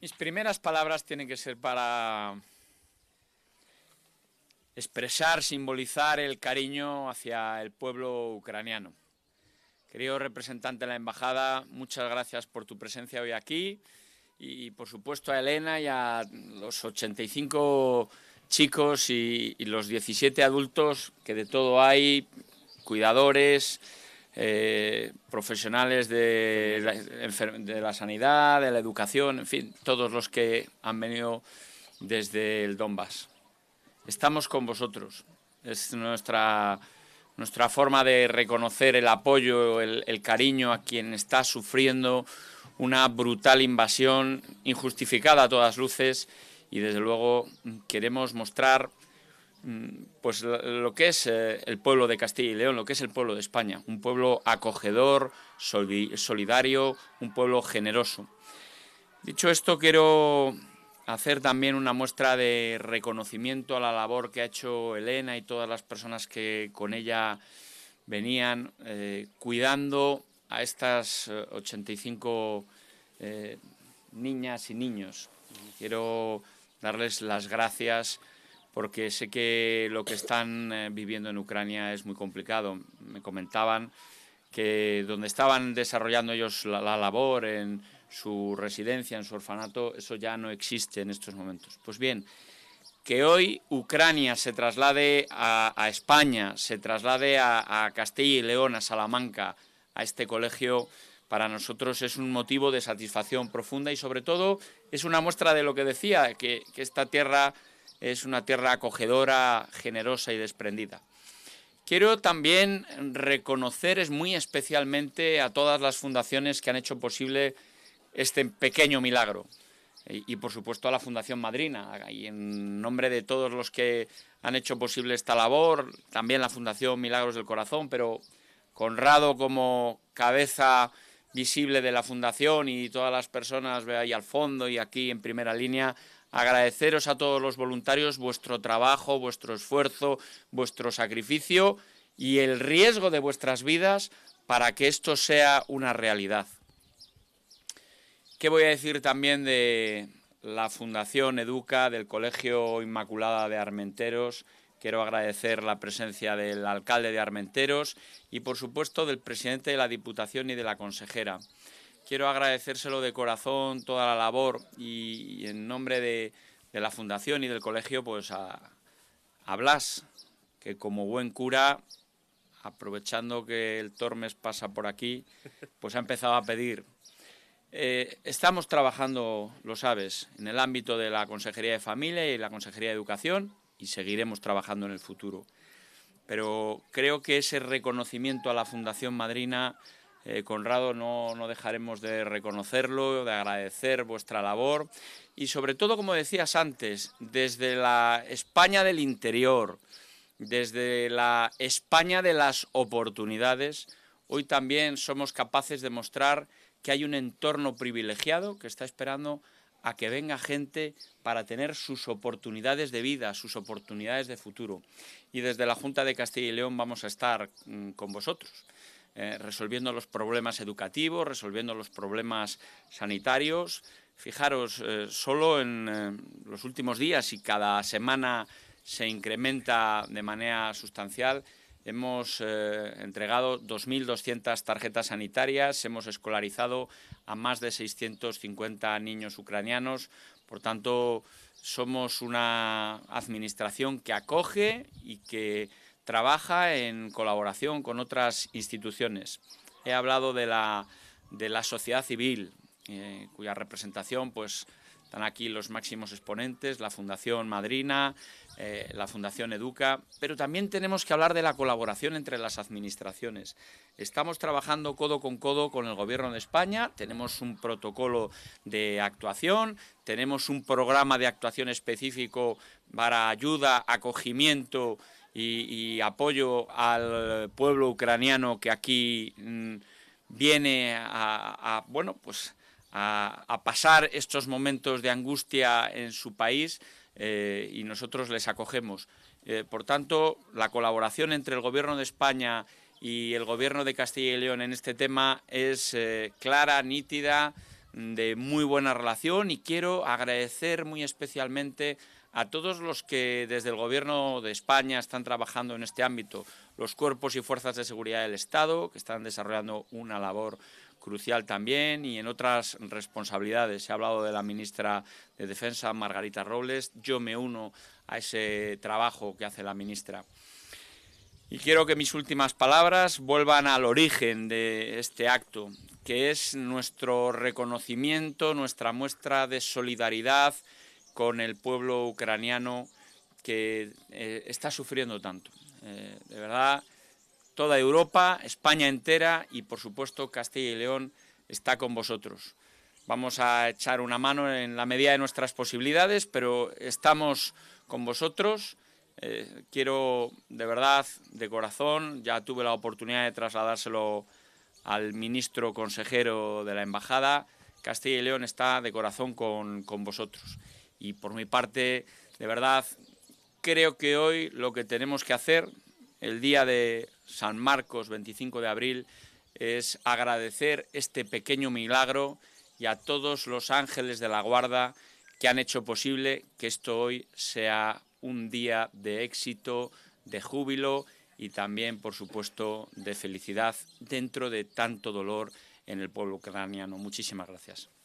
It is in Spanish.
Mis primeras palabras tienen que ser para expresar, simbolizar el cariño hacia el pueblo ucraniano. Querido representante de la Embajada, muchas gracias por tu presencia hoy aquí y por supuesto a Elena y a los 85 chicos y, los 17 adultos que de todo hay, cuidadores, eh, profesionales de la, sanidad, de la educación, en fin, todos los que han venido desde el Donbass. Estamos con vosotros. Es nuestra, nuestra forma de reconocer el apoyo, el, el cariño a quien está sufriendo una brutal invasión injustificada a todas luces y desde luego queremos mostrar Mm, pues lo que es eh, el pueblo de Castilla y León, lo que es el pueblo de España, un pueblo acogedor, solidario, un pueblo generoso. Dicho esto, quiero hacer también una muestra de reconocimiento a la labor que ha hecho Elena y todas las personas que con ella venían eh, cuidando a estas 85 eh, niñas y niños. Quiero darles las gracias porque sé que lo que están eh, viviendo en Ucrania es muy complicado. Me comentaban que donde estaban desarrollando ellos la, labor en su residencia, en su orfanato, eso ya no existe en estos momentos. Pues bien, que hoy Ucrania se traslade a, España, se traslade a, Castilla y León, a Salamanca, a este colegio, para nosotros es un motivo de satisfacción profunda y sobre todo es una muestra de lo que decía, que esta tierra es una tierra acogedora, generosa y desprendida. Quiero también reconocer es muy especialmente a todas las fundaciones que han hecho posible este pequeño milagro y, por supuesto a la Fundación Madrina y en nombre de todos los que han hecho posible esta labor, también la Fundación Milagros del Corazón, pero Conrado como cabeza visible de la fundación y todas las personas ve ahí al fondo y aquí en primera línea agradeceros a todos los voluntarios vuestro trabajo, vuestro esfuerzo, vuestro sacrificio y el riesgo de vuestras vidas para que esto sea una realidad. ¿Qué voy a decir también de la Fundación Educa del Colegio Inmaculada de Armenteros? Quiero agradecer la presencia del alcalde de Armenteros y, por supuesto, del presidente de la Diputación y de la consejera quiero agradecérselo de corazón toda la labor y, en nombre de, la Fundación y del Colegio, pues a, Blas, que como buen cura, aprovechando que el Tormes pasa por aquí, pues ha empezado a pedir eh, estamos trabajando, lo sabes, en el ámbito de la Consejería de Familia y la Consejería de Educación y seguiremos trabajando en el futuro. Pero creo que ese reconocimiento a la Fundación Madrina eh, Conrado, no, dejaremos de reconocerlo, de agradecer vuestra labor y sobre todo, como decías antes, desde la España del interior, desde la España de las oportunidades, hoy también somos capaces de mostrar que hay un entorno privilegiado que está esperando a que venga gente para tener sus oportunidades de vida, sus oportunidades de futuro. Y desde la Junta de Castilla y León vamos a estar mm, con vosotros. Eh, resolviendo los problemas educativos, resolviendo los problemas sanitarios. Fijaros, eh, solo en eh, los últimos días y cada semana se incrementa de manera sustancial. Hemos entregado 2.200 tarjetas sanitarias, hemos escolarizado a más de 650 niños ucranianos. Por tanto, somos una administración que acoge y que trabaja en colaboración con otras instituciones. He hablado de la, de la sociedad civil, eh, cuya representación pues, están aquí los máximos exponentes, la Fundación Madrina, eh, la Fundación Educa, pero también tenemos que hablar de la colaboración entre las administraciones. Estamos trabajando codo con codo con el Gobierno de España, tenemos un protocolo de actuación, tenemos un programa de actuación específico para ayuda, acogimiento y, apoyo al pueblo ucraniano que aquí mm, viene a, bueno, pues a, pasar estos momentos de angustia en su país eh, y nosotros les acogemos. Eh, por tanto, la colaboración entre el Gobierno de España y el Gobierno de Castilla y León en este tema es eh, clara, nítida, de muy buena relación y quiero agradecer muy especialmente a todos los que desde el Gobierno de España están trabajando en este ámbito, los cuerpos y fuerzas de seguridad del Estado, que están desarrollando una labor crucial también y en otras responsabilidades. Se ha hablado de la ministra de Defensa, Margarita Robles. Yo me uno a ese trabajo que hace la ministra. Y quiero que mis últimas palabras vuelvan al origen de este acto, que es nuestro reconocimiento, nuestra muestra de solidaridad con el pueblo ucraniano que eh, está sufriendo tanto. Eh, de verdad, toda Europa, España entera y por supuesto Castilla y León está con vosotros. Vamos a echar una mano en la medida de nuestras posibilidades, pero estamos con vosotros. Eh, quiero de verdad, de corazón, ya tuve la oportunidad de trasladárselo al ministro consejero de la Embajada. Castilla y León está de corazón con, con vosotros. Y por mi parte, de verdad, creo que hoy lo que tenemos que hacer, el día de San Marcos, 25 de abril, es agradecer este pequeño milagro y a todos los ángeles de la guarda que han hecho posible que esto hoy sea un día de éxito, de júbilo y también, por supuesto, de felicidad dentro de tanto dolor en el pueblo ucraniano. Muchísimas gracias.